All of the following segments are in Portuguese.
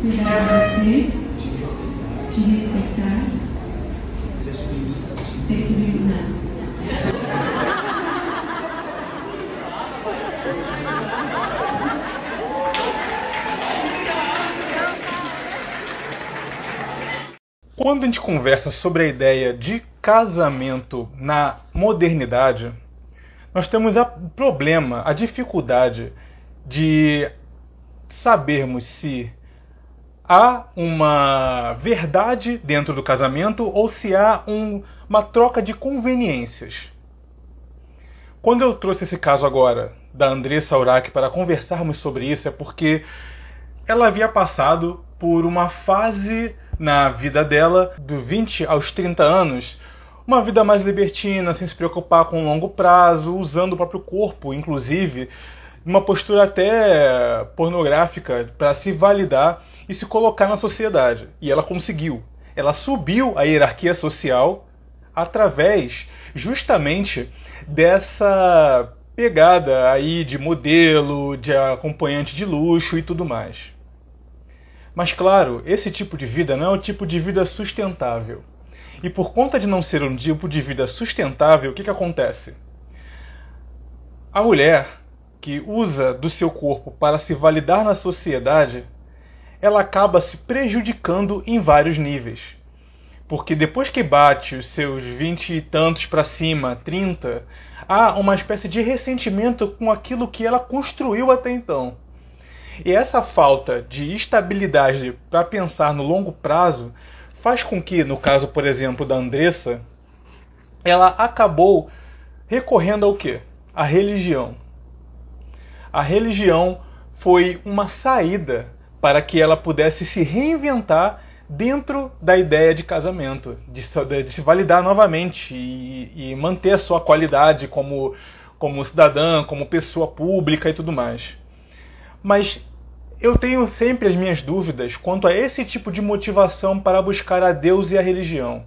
cuidar de você, te respeitar, ser sublimado. Quando a gente conversa sobre a ideia de casamento na modernidade, nós temos o problema, a dificuldade de sabermos se há uma verdade dentro do casamento ou se há um, uma troca de conveniências. Quando eu trouxe esse caso agora da Andressa Urac para conversarmos sobre isso é porque ela havia passado por uma fase na vida dela, do 20 aos 30 anos, uma vida mais libertina, sem se preocupar com o longo prazo, usando o próprio corpo, inclusive, uma postura até pornográfica para se validar e se colocar na sociedade. E ela conseguiu. Ela subiu a hierarquia social através justamente dessa pegada aí de modelo, de acompanhante de luxo e tudo mais. Mas claro, esse tipo de vida não é o tipo de vida sustentável. E por conta de não ser um tipo de vida sustentável, o que, que acontece? A mulher que usa do seu corpo para se validar na sociedade ela acaba se prejudicando em vários níveis. Porque depois que bate os seus vinte e tantos para cima, trinta, há uma espécie de ressentimento com aquilo que ela construiu até então. E essa falta de estabilidade para pensar no longo prazo faz com que, no caso, por exemplo, da Andressa, ela acabou recorrendo ao quê? A religião. A religião foi uma saída para que ela pudesse se reinventar dentro da ideia de casamento, de, de se validar novamente e, e, manter a sua qualidade como, como cidadã, como pessoa pública e tudo mais. Mas eu tenho sempre as minhas dúvidas quanto a esse tipo de motivação para buscar a Deus e a religião.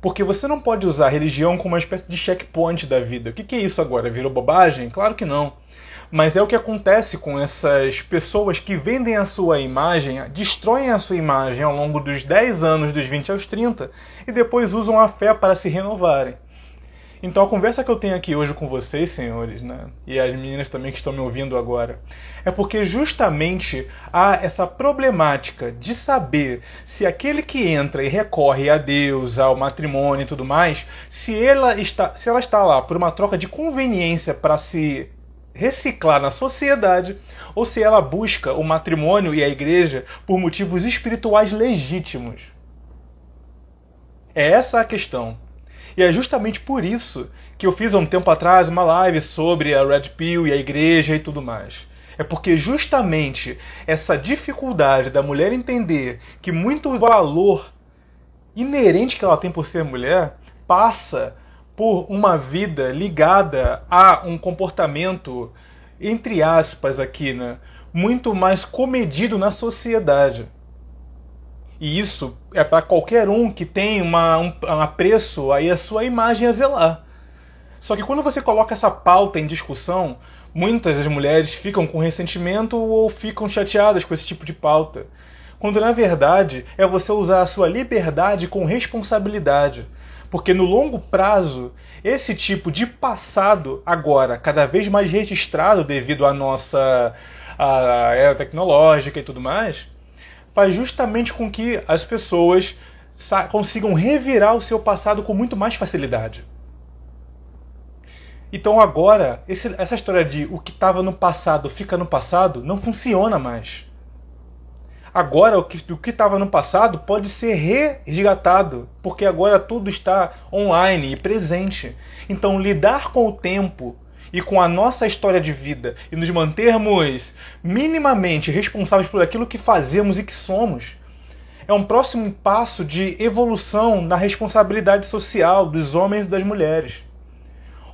Porque você não pode usar a religião como uma espécie de checkpoint da vida. O que, que é isso agora? Virou bobagem? Claro que não. Mas é o que acontece com essas pessoas que vendem a sua imagem, destroem a sua imagem ao longo dos 10 anos, dos 20 aos 30, e depois usam a fé para se renovarem. Então a conversa que eu tenho aqui hoje com vocês, senhores, né, e as meninas também que estão me ouvindo agora, é porque justamente há essa problemática de saber se aquele que entra e recorre a Deus, ao matrimônio e tudo mais, se ela está, se ela está lá por uma troca de conveniência para se reciclar na sociedade ou se ela busca o matrimônio e a igreja por motivos espirituais legítimos. É essa a questão. E é justamente por isso que eu fiz há um tempo atrás uma live sobre a Red Pill e a igreja e tudo mais. É porque justamente essa dificuldade da mulher entender que muito valor inerente que ela tem por ser mulher passa por uma vida ligada a um comportamento, entre aspas aqui, né, muito mais comedido na sociedade. E isso é para qualquer um que tem uma, um, um apreço aí a sua imagem a é zelar. Só que quando você coloca essa pauta em discussão, muitas das mulheres ficam com ressentimento ou ficam chateadas com esse tipo de pauta. Quando na verdade é você usar a sua liberdade com responsabilidade porque no longo prazo, esse tipo de passado, agora cada vez mais registrado devido à nossa à era tecnológica e tudo mais, faz justamente com que as pessoas consigam revirar o seu passado com muito mais facilidade. Então agora, esse, essa história de o que estava no passado fica no passado não funciona mais. Agora, o que o estava no passado pode ser resgatado, porque agora tudo está online e presente. Então, lidar com o tempo e com a nossa história de vida e nos mantermos minimamente responsáveis por aquilo que fazemos e que somos é um próximo passo de evolução na responsabilidade social dos homens e das mulheres.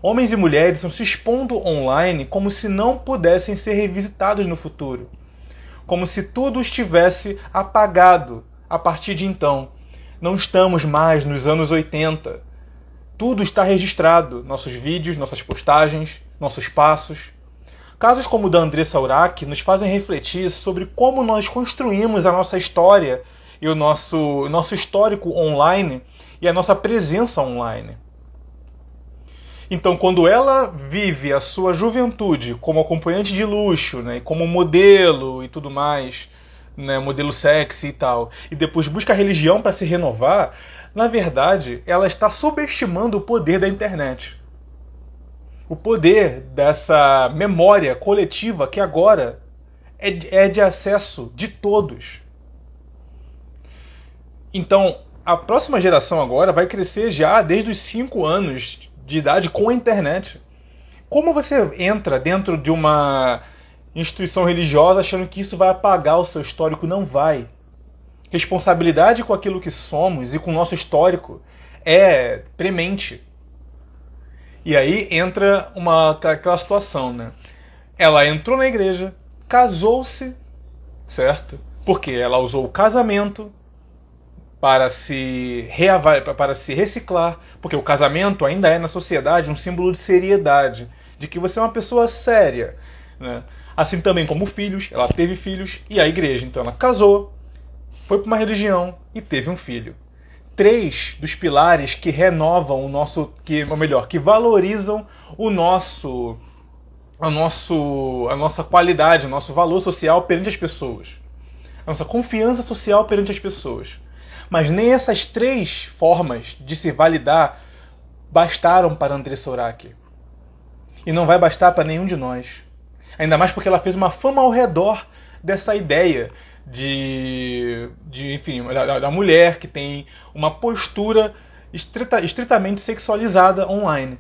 Homens e mulheres estão se expondo online como se não pudessem ser revisitados no futuro como se tudo estivesse apagado a partir de então. Não estamos mais nos anos 80. Tudo está registrado: nossos vídeos, nossas postagens, nossos passos. Casos como o da Andressa Urach nos fazem refletir sobre como nós construímos a nossa história e o nosso, nosso histórico online e a nossa presença online. Então, quando ela vive a sua juventude como acompanhante de luxo, né, como modelo e tudo mais, né, modelo sexy e tal, e depois busca a religião para se renovar, na verdade, ela está subestimando o poder da internet. O poder dessa memória coletiva que agora é de é acesso de todos. Então, a próxima geração agora vai crescer já desde os 5 anos de idade com a internet. Como você entra dentro de uma instituição religiosa achando que isso vai apagar o seu histórico? Não vai. Responsabilidade com aquilo que somos e com o nosso histórico é premente. E aí entra uma aquela situação, né? Ela entrou na igreja, casou-se, certo? Porque ela usou o casamento para se reavaliar, para se reciclar, porque o casamento ainda é na sociedade um símbolo de seriedade, de que você é uma pessoa séria, né? Assim também como filhos, ela teve filhos e a igreja, então ela casou, foi para uma religião e teve um filho. Três dos pilares que renovam o nosso, que, ou melhor, que valorizam o nosso, o nosso, a nossa qualidade, o nosso valor social perante as pessoas, a nossa confiança social perante as pessoas mas nem essas três formas de se validar bastaram para André Sorak. E não vai bastar para nenhum de nós. Ainda mais porque ela fez uma fama ao redor dessa ideia de, de enfim, da, da mulher que tem uma postura estrita, estritamente sexualizada online.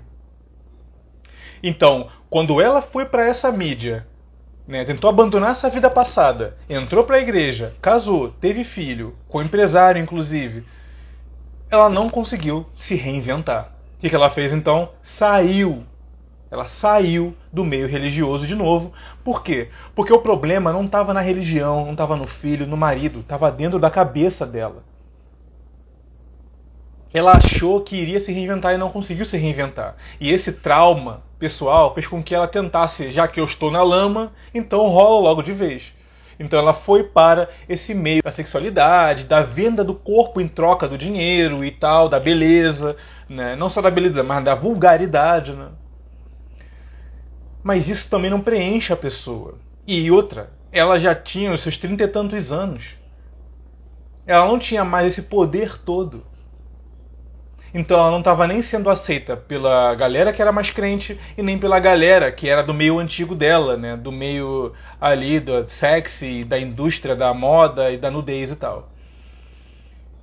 Então, quando ela foi para essa mídia né, tentou abandonar essa vida passada, entrou para a igreja, casou, teve filho, com empresário inclusive, ela não conseguiu se reinventar. O que, que ela fez então? Saiu. Ela saiu do meio religioso de novo. Por quê? Porque o problema não estava na religião, não estava no filho, no marido, estava dentro da cabeça dela. Ela achou que iria se reinventar e não conseguiu se reinventar. E esse trauma pessoal fez com que ela tentasse, já que eu estou na lama, então rola logo de vez. Então ela foi para esse meio da sexualidade, da venda do corpo em troca do dinheiro e tal, da beleza, né? não só da beleza, mas da vulgaridade. Né? Mas isso também não preenche a pessoa. E outra, ela já tinha os seus trinta e tantos anos. Ela não tinha mais esse poder todo. Então ela não estava nem sendo aceita pela galera que era mais crente e nem pela galera que era do meio antigo dela, né? Do meio ali do sexy, da indústria da moda e da nudez e tal.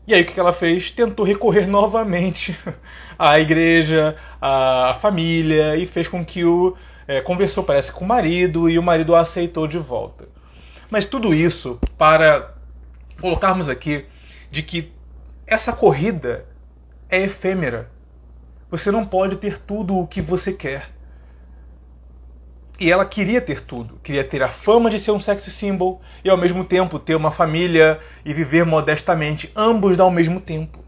E aí o que ela fez? Tentou recorrer novamente à igreja, à família e fez com que o é, conversou parece com o marido e o marido a aceitou de volta. Mas tudo isso para colocarmos aqui de que essa corrida é efêmera. Você não pode ter tudo o que você quer. E ela queria ter tudo. Queria ter a fama de ser um sex symbol e ao mesmo tempo ter uma família e viver modestamente, ambos ao mesmo tempo.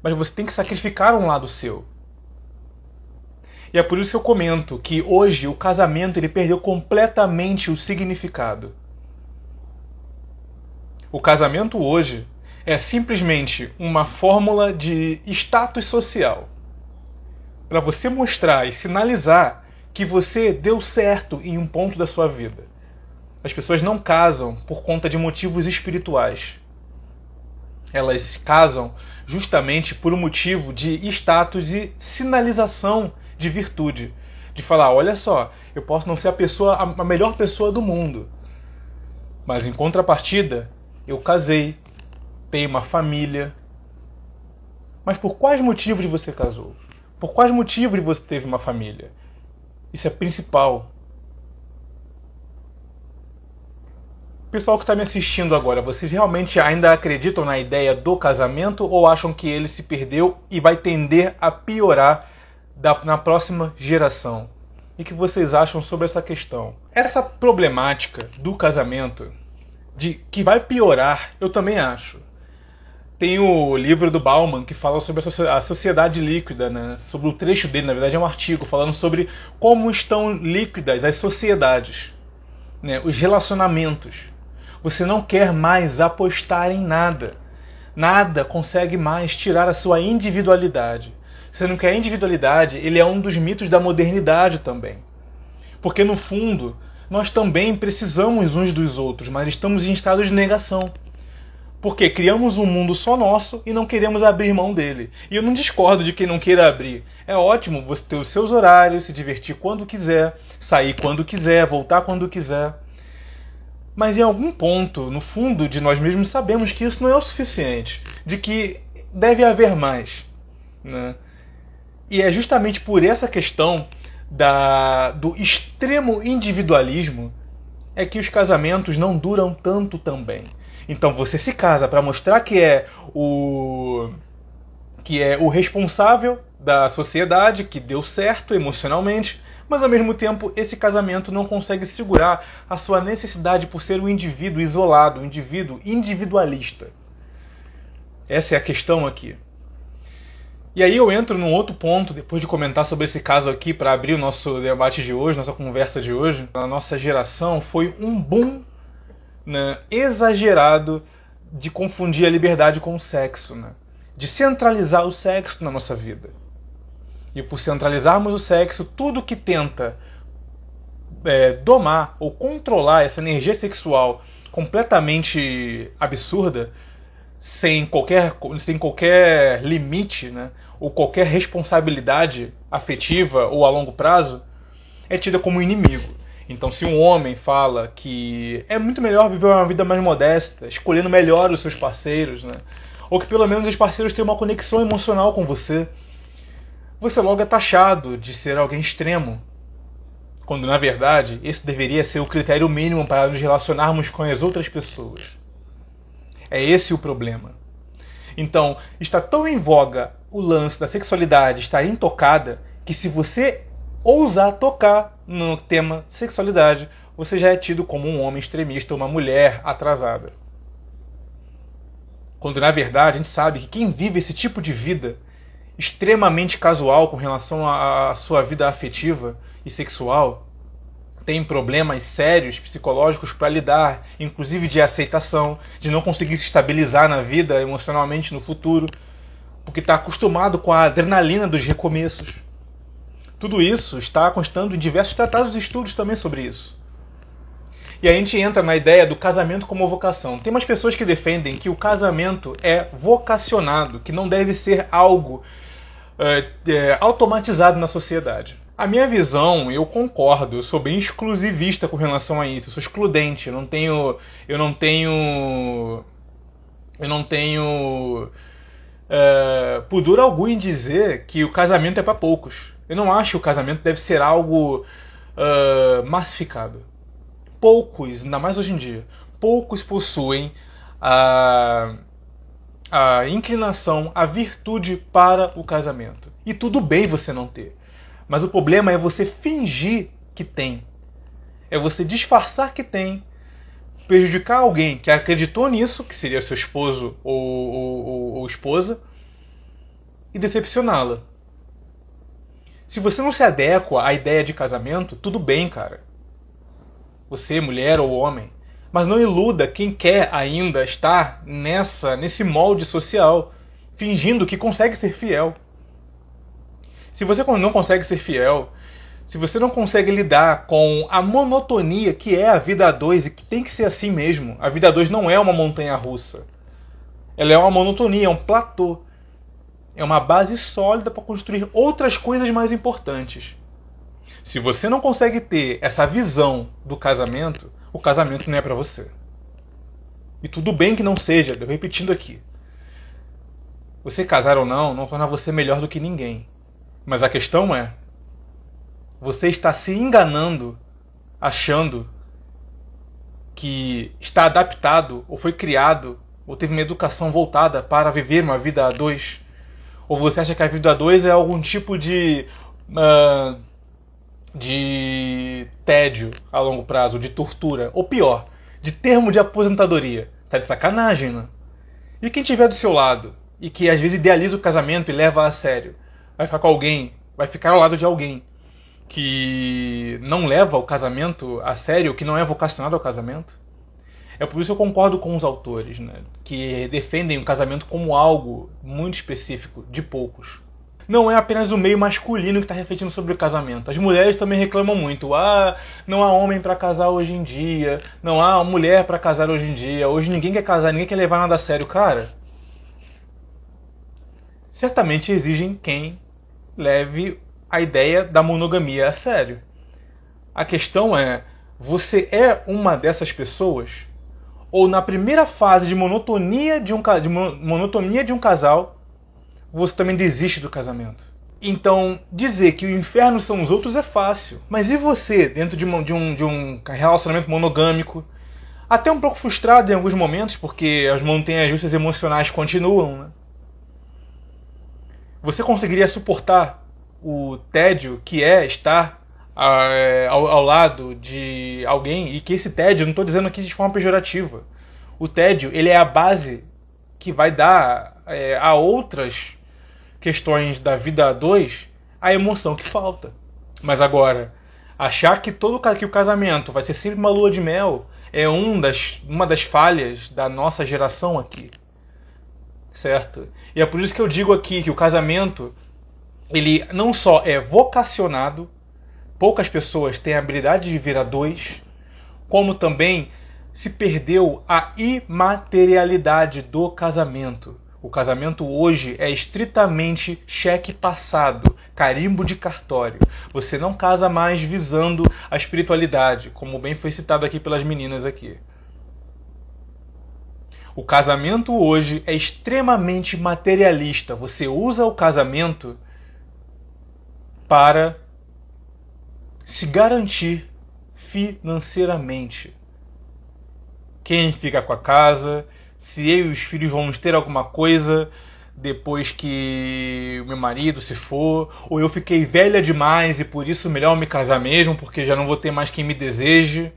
Mas você tem que sacrificar um lado seu. E é por isso que eu comento que hoje o casamento ele perdeu completamente o significado. O casamento hoje é simplesmente uma fórmula de status social para você mostrar e sinalizar que você deu certo em um ponto da sua vida. As pessoas não casam por conta de motivos espirituais. Elas se casam justamente por um motivo de status e sinalização de virtude. De falar, olha só, eu posso não ser a pessoa a melhor pessoa do mundo. Mas em contrapartida, eu casei tem uma família. Mas por quais motivos você casou? Por quais motivos você teve uma família? Isso é principal. Pessoal que está me assistindo agora, vocês realmente ainda acreditam na ideia do casamento ou acham que ele se perdeu e vai tender a piorar da, na próxima geração? E que vocês acham sobre essa questão? Essa problemática do casamento, de que vai piorar, eu também acho. Tem o livro do Bauman que fala sobre a sociedade líquida, né? sobre o trecho dele, na verdade é um artigo falando sobre como estão líquidas as sociedades, né? os relacionamentos. Você não quer mais apostar em nada. Nada consegue mais tirar a sua individualidade. Sendo que a individualidade ele é um dos mitos da modernidade também. Porque no fundo, nós também precisamos uns dos outros, mas estamos em estado de negação. Porque criamos um mundo só nosso e não queremos abrir mão dele. E eu não discordo de quem não queira abrir. É ótimo você ter os seus horários, se divertir quando quiser, sair quando quiser, voltar quando quiser. Mas em algum ponto, no fundo de nós mesmos, sabemos que isso não é o suficiente, de que deve haver mais. Né? E é justamente por essa questão da, do extremo individualismo é que os casamentos não duram tanto também. Então você se casa para mostrar que é o que é o responsável da sociedade, que deu certo emocionalmente, mas ao mesmo tempo esse casamento não consegue segurar a sua necessidade por ser um indivíduo isolado, um indivíduo individualista. Essa é a questão aqui. E aí eu entro num outro ponto, depois de comentar sobre esse caso aqui, para abrir o nosso debate de hoje, nossa conversa de hoje. A nossa geração foi um boom né, exagerado de confundir a liberdade com o sexo, né? de centralizar o sexo na nossa vida. E por centralizarmos o sexo, tudo que tenta é, domar ou controlar essa energia sexual completamente absurda, sem qualquer, sem qualquer limite, né? ou qualquer responsabilidade afetiva ou a longo prazo, é tida como inimigo. Então, se um homem fala que é muito melhor viver uma vida mais modesta, escolhendo melhor os seus parceiros, né? Ou que pelo menos os parceiros têm uma conexão emocional com você, você logo é taxado de ser alguém extremo. Quando na verdade esse deveria ser o critério mínimo para nos relacionarmos com as outras pessoas. É esse o problema. Então, está tão em voga o lance da sexualidade estar intocada que se você ousar tocar no tema sexualidade, você já é tido como um homem extremista ou uma mulher atrasada. Quando na verdade a gente sabe que quem vive esse tipo de vida extremamente casual com relação à sua vida afetiva e sexual tem problemas sérios psicológicos para lidar, inclusive de aceitação, de não conseguir se estabilizar na vida emocionalmente no futuro, porque está acostumado com a adrenalina dos recomeços tudo isso está constando em diversos tratados e estudos também sobre isso. E a gente entra na ideia do casamento como vocação. Tem umas pessoas que defendem que o casamento é vocacionado, que não deve ser algo é, é, automatizado na sociedade. A minha visão, eu concordo, eu sou bem exclusivista com relação a isso, eu sou excludente, eu não tenho. Eu não tenho. Eu não tenho. É, pudor algum em dizer que o casamento é para poucos. Eu não acho que o casamento deve ser algo uh, massificado. Poucos, ainda mais hoje em dia, poucos possuem a, a inclinação, a virtude para o casamento. E tudo bem você não ter. Mas o problema é você fingir que tem. É você disfarçar que tem, prejudicar alguém que acreditou nisso, que seria seu esposo ou, ou, ou, ou esposa, e decepcioná-la. Se você não se adequa à ideia de casamento, tudo bem, cara. Você, mulher ou homem. Mas não iluda quem quer ainda estar nessa, nesse molde social, fingindo que consegue ser fiel. Se você não consegue ser fiel, se você não consegue lidar com a monotonia que é a vida a dois e que tem que ser assim mesmo, a vida a dois não é uma montanha russa. Ela é uma monotonia, é um platô é uma base sólida para construir outras coisas mais importantes. Se você não consegue ter essa visão do casamento, o casamento não é para você. E tudo bem que não seja, eu repetindo aqui. Você casar ou não não torna você melhor do que ninguém. Mas a questão é: você está se enganando achando que está adaptado ou foi criado ou teve uma educação voltada para viver uma vida a dois? Ou você acha que a vida 2 é algum tipo de. Uh, de tédio a longo prazo, de tortura, ou pior, de termo de aposentadoria. Tá de sacanagem, né? E quem tiver do seu lado e que às vezes idealiza o casamento e leva a sério, vai ficar com alguém, vai ficar ao lado de alguém que não leva o casamento a sério, que não é vocacionado ao casamento? É por isso que eu concordo com os autores, né? que defendem o casamento como algo muito específico, de poucos. Não é apenas o meio masculino que está refletindo sobre o casamento. As mulheres também reclamam muito. Ah, não há homem para casar hoje em dia. Não há mulher para casar hoje em dia. Hoje ninguém quer casar, ninguém quer levar nada a sério. Cara, certamente exigem quem leve a ideia da monogamia a sério. A questão é: você é uma dessas pessoas? ou na primeira fase de monotonia de um, de monotonia de um casal, você também desiste do casamento. Então, dizer que o inferno são os outros é fácil. Mas e você, dentro de, uma, de, um, de um relacionamento monogâmico, até um pouco frustrado em alguns momentos, porque as montanhas justas emocionais continuam, né? Você conseguiria suportar o tédio que é estar é, ao, ao lado de alguém e que esse tédio, não estou dizendo aqui de forma pejorativa, o tédio ele é a base que vai dar é, a outras questões da vida a dois a emoção que falta. Mas agora, achar que todo que o casamento vai ser sempre uma lua de mel é um das, uma das falhas da nossa geração aqui. Certo? E é por isso que eu digo aqui que o casamento ele não só é vocacionado, poucas pessoas têm a habilidade de vir a dois, como também se perdeu a imaterialidade do casamento. O casamento hoje é estritamente cheque passado, carimbo de cartório. Você não casa mais visando a espiritualidade, como bem foi citado aqui pelas meninas aqui. O casamento hoje é extremamente materialista. Você usa o casamento para se garantir financeiramente. Quem fica com a casa, se eu e os filhos vamos ter alguma coisa depois que meu marido se for, ou eu fiquei velha demais e por isso melhor me casar mesmo, porque já não vou ter mais quem me deseje.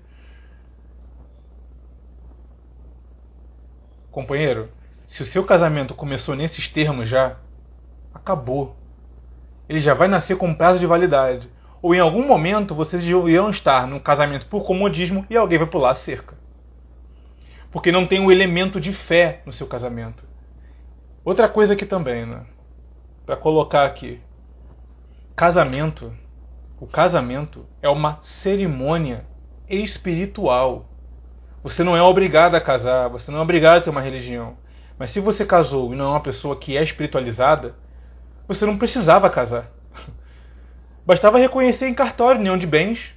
Companheiro, se o seu casamento começou nesses termos já, acabou. Ele já vai nascer com prazo de validade ou em algum momento vocês irão estar num casamento por comodismo e alguém vai pular a cerca. Porque não tem o um elemento de fé no seu casamento. Outra coisa aqui também, né? Para colocar aqui. Casamento, o casamento é uma cerimônia espiritual. Você não é obrigado a casar, você não é obrigado a ter uma religião. Mas se você casou e não é uma pessoa que é espiritualizada, você não precisava casar. Bastava reconhecer em cartório união de bens.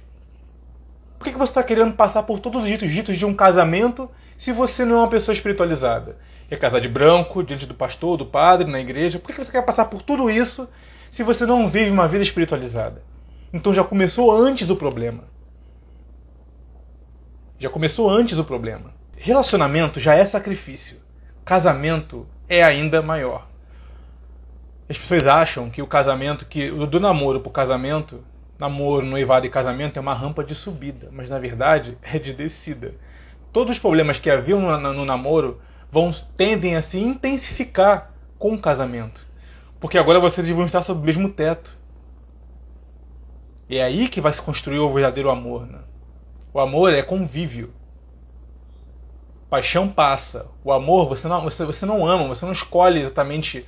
Por que, que você está querendo passar por todos os ritos, ritos de um casamento se você não é uma pessoa espiritualizada? É casar de branco, diante do pastor, do padre, na igreja? Por que, que você quer passar por tudo isso se você não vive uma vida espiritualizada? Então já começou antes o problema. Já começou antes o problema. Relacionamento já é sacrifício. Casamento é ainda maior as pessoas acham que o casamento, que do namoro para o casamento, namoro, noivado e casamento é uma rampa de subida, mas na verdade é de descida. Todos os problemas que haviam no, no namoro vão tendem a se intensificar com o casamento, porque agora vocês vão estar sob o mesmo teto. É aí que vai se construir o verdadeiro amor. Né? O amor é convívio. Paixão passa. O amor, você não, você, você não ama, você não escolhe exatamente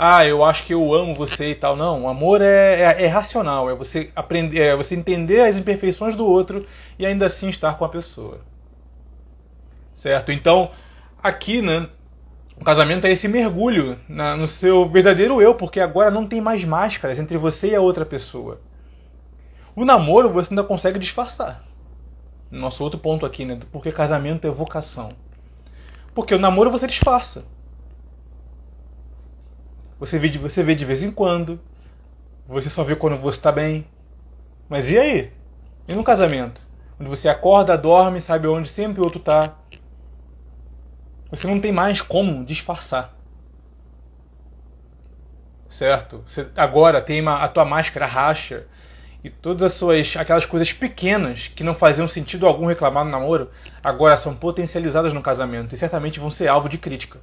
ah, eu acho que eu amo você e tal. Não, o amor é, é, é racional, é você aprender, é você entender as imperfeições do outro e ainda assim estar com a pessoa. Certo? Então, aqui, né, o casamento é esse mergulho na, no seu verdadeiro eu, porque agora não tem mais máscaras entre você e a outra pessoa. O namoro você ainda consegue disfarçar. Nosso outro ponto aqui, né? Porque casamento é vocação. Porque o namoro você disfarça. Você vê, você vê de vez em quando. Você só vê quando você está bem. Mas e aí? E no casamento? Onde você acorda, dorme, sabe onde sempre o outro está. Você não tem mais como disfarçar. Certo? Você agora tem uma, a tua máscara racha e todas as suas aquelas coisas pequenas que não faziam sentido algum reclamar no namoro, agora são potencializadas no casamento e certamente vão ser alvo de crítica.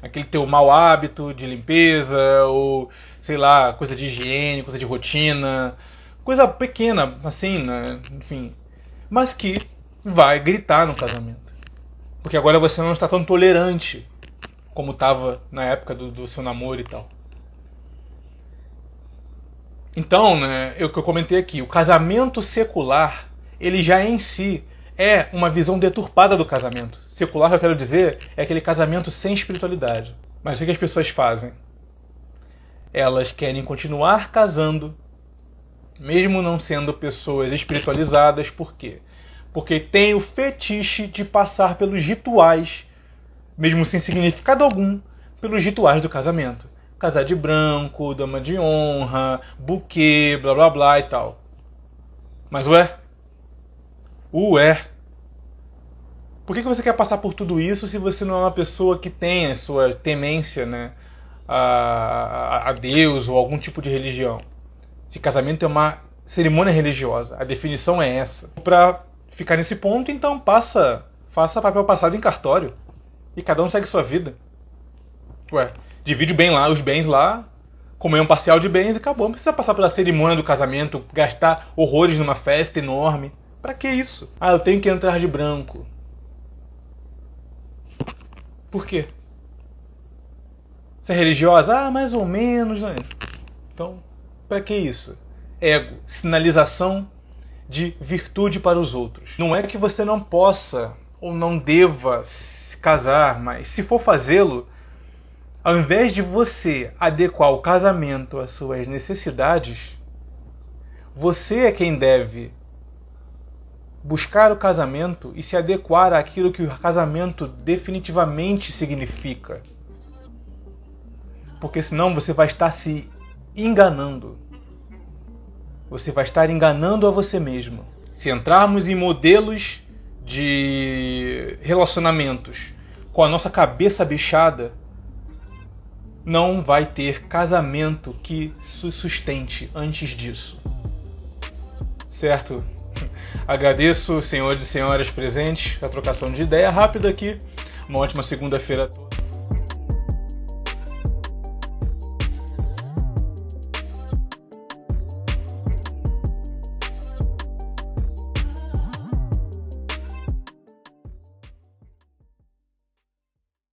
Aquele teu mau hábito de limpeza, ou sei lá, coisa de higiene, coisa de rotina, coisa pequena, assim, né? enfim, mas que vai gritar no casamento. Porque agora você não está tão tolerante como estava na época do, do, seu namoro e tal. Então, né, é o que eu comentei aqui, o casamento secular, ele já é em si é uma visão deturpada do casamento. Secular, eu quero dizer, é aquele casamento sem espiritualidade. Mas o que as pessoas fazem? Elas querem continuar casando, mesmo não sendo pessoas espiritualizadas, por quê? Porque tem o fetiche de passar pelos rituais, mesmo sem significado algum, pelos rituais do casamento. Casar de branco, dama de honra, buquê, blá blá blá e tal. Mas ué, Ué, por que, que você quer passar por tudo isso se você não é uma pessoa que tem a sua temência né, a, a Deus ou algum tipo de religião? Se casamento é uma cerimônia religiosa, a definição é essa. Para ficar nesse ponto, então passa, faça papel passado em cartório e cada um segue sua vida. Ué, divide bem lá os bens lá, comer um parcial de bens e acabou. Não precisa passar pela cerimônia do casamento, gastar horrores numa festa enorme. Para que isso? Ah, eu tenho que entrar de branco. Por quê? Você é religiosa? Ah, mais ou menos. Né? Então, para que isso? Ego, sinalização de virtude para os outros. Não é que você não possa ou não deva se casar, mas se for fazê-lo, ao invés de você adequar o casamento às suas necessidades, você é quem deve buscar o casamento e se adequar àquilo que o casamento definitivamente significa. Porque senão você vai estar se enganando. Você vai estar enganando a você mesmo. Se entrarmos em modelos de relacionamentos com a nossa cabeça bichada, não vai ter casamento que se sustente antes disso. Certo? Agradeço, senhores e senhoras presentes, a trocação de ideia rápida aqui. Uma ótima segunda-feira a todos.